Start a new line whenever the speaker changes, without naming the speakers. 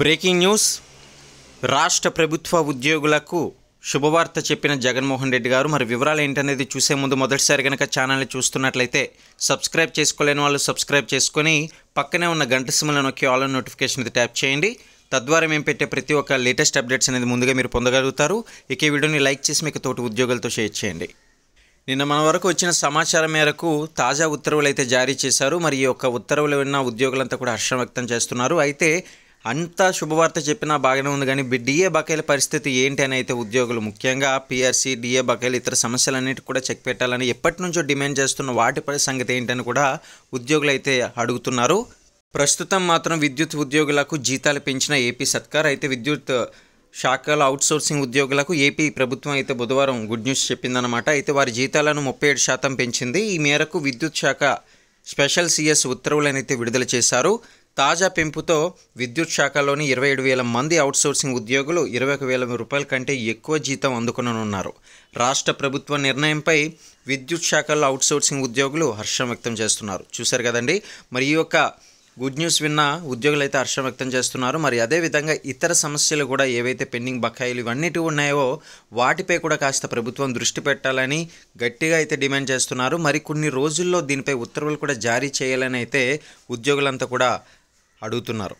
breaking news రాష్ట్ర ప్రభుత్వ ఉద్యోగులకు శుభవార్త చెప్పిన జగన్మోహన్ రెడ్డి గారు మరి వివరాలు ఏంటనేది చూసే ముందు మొదటిసారి కనుక ఛానల్ని చూస్తున్నట్లయితే సబ్స్క్రైబ్ చేసుకోలేని వాళ్ళు సబ్స్క్రైబ్ చేసుకొని పక్కనే ఉన్న గంట సిమ్లను నొక్కి ఆల్ నోటిఫికేషన్ మీద ట్యాప్ చేయండి తద్వారా మేము పెట్టే ప్రతి ఒక్క లేటెస్ట్ అప్డేట్స్ అనేది ముందుగా మీరు పొందగలుగుతారు ఇక ఈ వీడియోని లైక్ చేసి మీకు తోటి ఉద్యోగులతో షేర్ చేయండి నిన్న మన వరకు వచ్చిన సమాచారం మేరకు తాజా ఉత్తర్వులు అయితే జారీ చేశారు మరి ఈ యొక్క ఉత్తర్వులు విన్న ఉద్యోగులంతా కూడా హర్షం వ్యక్తం చేస్తున్నారు అయితే అంత శుభవార్త చెప్పినా బాగానే ఉంది కానీ డిఏ బకాయిల పరిస్థితి ఏంటి అని అయితే ఉద్యోగులు ముఖ్యంగా పిఆర్సీ డిఏ బకాయిలు ఇతర సమస్యలన్నిటి కూడా చెక్ పెట్టాలని ఎప్పటి నుంచో డిమాండ్ చేస్తున్న వాటిపై సంగతి ఏంటని కూడా ఉద్యోగులు అయితే అడుగుతున్నారు ప్రస్తుతం మాత్రం విద్యుత్ ఉద్యోగులకు జీతాలు పెంచిన ఏపీ సర్కార్ అయితే విద్యుత్ శాఖల అవుట్సోర్సింగ్ ఉద్యోగులకు ఏపీ ప్రభుత్వం అయితే బుధవారం గుడ్ న్యూస్ చెప్పిందనమాట అయితే వారి జీతాలను ముప్పై ఏడు శాతం పెంచింది ఈ మేరకు విద్యుత్ శాఖ స్పెషల్ సిఎస్ ఉత్తర్వులనైతే విడుదల చేశారు తాజా పెంపుతో విద్యుత్ శాఖలోని ఇరవై ఏడు వేల మంది అవుట్సోర్సింగ్ ఉద్యోగులు ఇరవై ఒక వేల రూపాయల కంటే ఎక్కువ జీతం అందుకుననున్నారు రాష్ట్ర ప్రభుత్వ నిర్ణయంపై విద్యుత్ శాఖలో అవుట్సోర్సింగ్ ఉద్యోగులు హర్షం వ్యక్తం చేస్తున్నారు చూశారు కదండి మరి ఈ యొక్క గుడ్ న్యూస్ విన్న ఉద్యోగులు అయితే హర్షం వ్యక్తం చేస్తున్నారు మరి అదేవిధంగా ఇతర సమస్యలు కూడా ఏవైతే పెండింగ్ బకాయిలు ఇవన్నీ ఉన్నాయో వాటిపై కూడా కాస్త ప్రభుత్వం దృష్టి పెట్టాలని గట్టిగా అయితే డిమాండ్ చేస్తున్నారు మరి కొన్ని రోజుల్లో దీనిపై ఉత్తర్వులు కూడా జారీ చేయాలని అయితే ఉద్యోగులంతా కూడా అడుగుతున్నారు